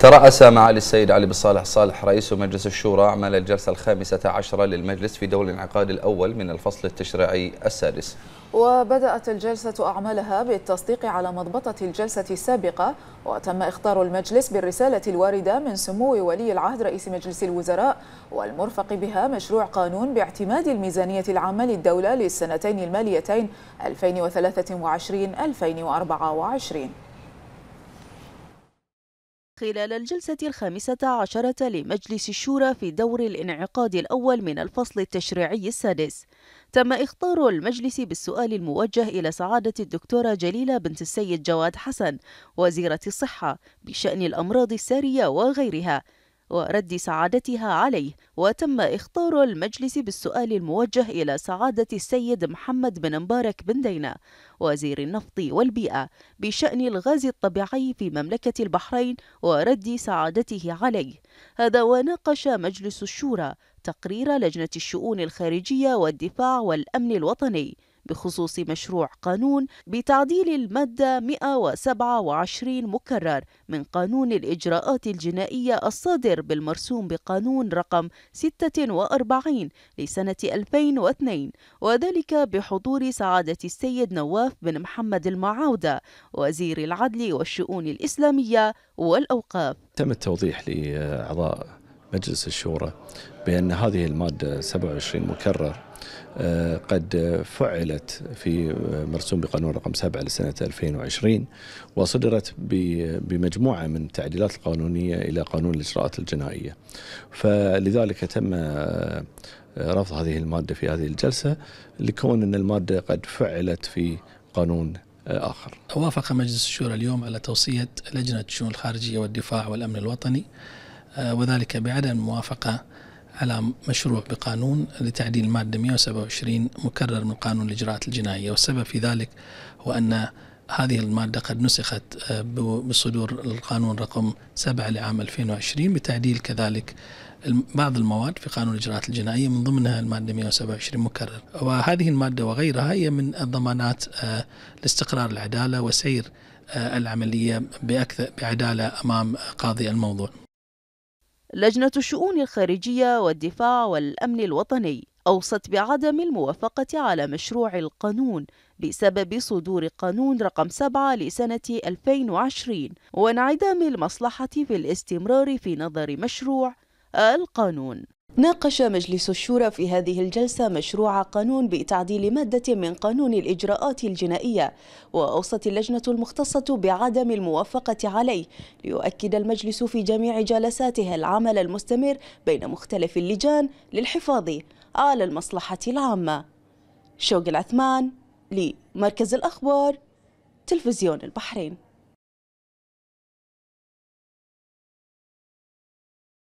ترأس معالي السيد علي بن صالح صالح رئيس مجلس الشورى أعمال الجلسة الخامسة عشرة للمجلس في دور الانعقاد الأول من الفصل التشريعي السادس وبدأت الجلسة أعمالها بالتصديق على مضبطة الجلسة السابقة وتم إخطار المجلس بالرسالة الواردة من سمو ولي العهد رئيس مجلس الوزراء والمرفق بها مشروع قانون باعتماد الميزانية العامة للدولة للسنتين الماليتين 2023-2024 خلال الجلسة الخامسة عشرة لمجلس الشورى في دور الانعقاد الأول من الفصل التشريعي السادس تم إخطار المجلس بالسؤال الموجه إلى سعادة الدكتورة جليلة بنت السيد جواد حسن وزيرة الصحة بشأن الأمراض السارية وغيرها ورد سعادتها عليه وتم إخطار المجلس بالسؤال الموجه إلى سعادة السيد محمد بن مبارك بن دينا وزير النفط والبيئة بشأن الغاز الطبيعي في مملكة البحرين ورد سعادته عليه هذا وناقش مجلس الشورى تقرير لجنة الشؤون الخارجية والدفاع والأمن الوطني بخصوص مشروع قانون بتعديل المادة 127 مكرر من قانون الإجراءات الجنائية الصادر بالمرسوم بقانون رقم 46 لسنة 2002 وذلك بحضور سعادة السيد نواف بن محمد المعاودة وزير العدل والشؤون الإسلامية والأوقاف تم التوضيح لأعضاء مجلس الشورى بأن هذه المادة 27 مكرر آه، قد فعلت في مرسوم بقانون رقم 7 لسنة 2020 وصدرت بمجموعة من التعديلات القانونية إلى قانون الإجراءات الجنائية فلذلك تم آه، رفض هذه المادة في هذه الجلسة لكون أن المادة قد فعلت في قانون آه، آخر وافق مجلس الشورى اليوم على توصية لجنة الشؤون الخارجية والدفاع والأمن الوطني آه، وذلك بعدم الموافقة على مشروع بقانون لتعديل المادة 127 مكرر من قانون الإجراءات الجنائية والسبب في ذلك هو أن هذه المادة قد نسخت آه، بصدور القانون رقم 7 لعام 2020 بتعديل كذلك بعض المواد في قانون الإجراءات الجنائية من ضمنها المادة 127 مكرر وهذه المادة وغيرها هي من الضمانات آه، لاستقرار العدالة وسير العملية بأكثر بعدالة أمام قاضي الموضوع لجنة الشؤون الخارجية والدفاع والأمن الوطني أوصت بعدم الموافقة على مشروع القانون بسبب صدور قانون رقم 7 لسنة 2020 وانعدام المصلحة في الاستمرار في نظر مشروع القانون ناقش مجلس الشورى في هذه الجلسة مشروع قانون بتعديل مادة من قانون الإجراءات الجنائية وأوصت اللجنة المختصة بعدم الموافقة عليه ليؤكد المجلس في جميع جلساته العمل المستمر بين مختلف اللجان للحفاظ على المصلحة العامة شوق العثمان لمركز الأخبار تلفزيون البحرين